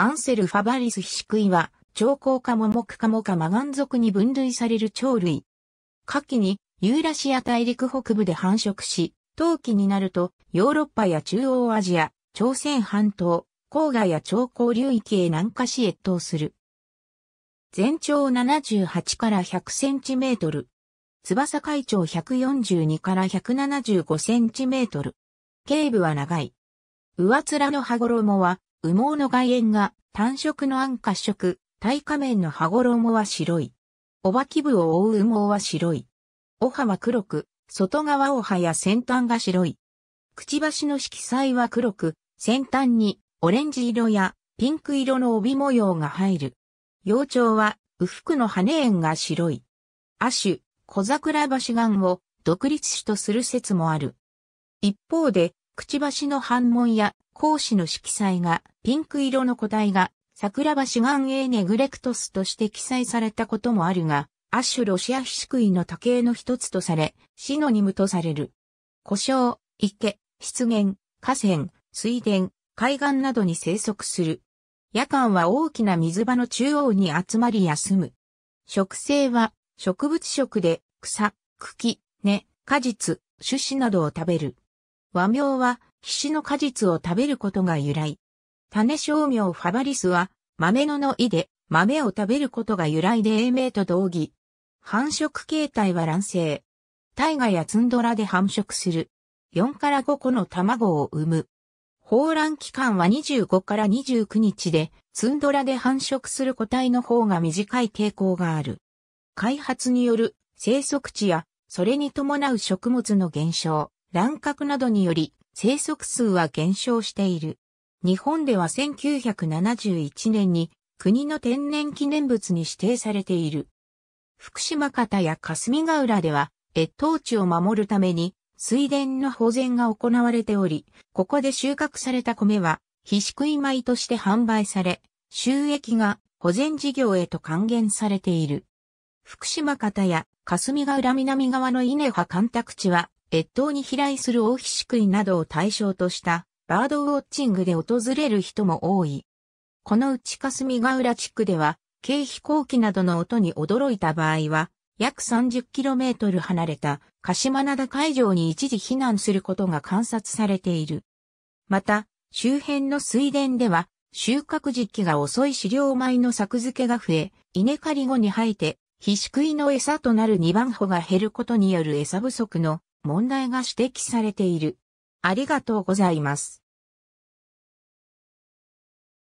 アンセル・ファバリス・ヒシクイは、長甲科モモク科モ科マガン属に分類される鳥類。夏季にユーラシア大陸北部で繁殖し、冬季になるとヨーロッパや中央アジア、朝鮮半島、郊外や長江流域へ南下し越冬する。全長78から100センチメートル。翼海長142から175センチメートル。頸部は長い。上面の羽衣は羽毛の外縁が単色の暗褐色、対下面の羽衣は白い。おばき部を覆う羽毛は白い。お葉は黒く、外側おはや先端が白い。くちばしの色彩は黒く、先端にオレンジ色やピンク色の帯模様が入る。幼鳥は、ふくの羽縁が白い。亜種、小桜橋岩を独立種とする説もある。一方で、くちばしの反問や格子の色彩がピンク色の個体が桜橋岩永ネグレクトスとして記載されたこともあるが、アッシュロシアヒシクイの多形の一つとされ、シノニムとされる。故障、池、湿原、河川、水田、海岸などに生息する。夜間は大きな水場の中央に集まり休む。植生は植物食で草、茎、根、果実、種子などを食べる。和名は、皮脂の果実を食べることが由来。種商名ファバリスは、豆のの意で、豆を食べることが由来で英名と同義。繁殖形態は卵生。大河やツンドラで繁殖する。4から5個の卵を産む。放卵期間は25から29日で、ツンドラで繁殖する個体の方が短い傾向がある。開発による生息地や、それに伴う食物の減少。乱獲などにより生息数は減少している。日本では1971年に国の天然記念物に指定されている。福島方や霞ヶ浦では越冬地を守るために水田の保全が行われており、ここで収穫された米は非食い米として販売され、収益が保全事業へと還元されている。福島方や霞ヶ浦南側の稲葉干拓地は越冬に飛来するオオヒシクイなどを対象としたバードウォッチングで訪れる人も多い。このうち霞ヶ浦地区では、軽飛行機などの音に驚いた場合は、約 30km 離れた鹿島灘海上に一時避難することが観察されている。また、周辺の水田では、収穫時期が遅い飼料米の作付けが増え、稲刈り後に生えて、シクイの餌となる二番穂が減ることによる餌不足の問題が指摘されている。ありがとうございます。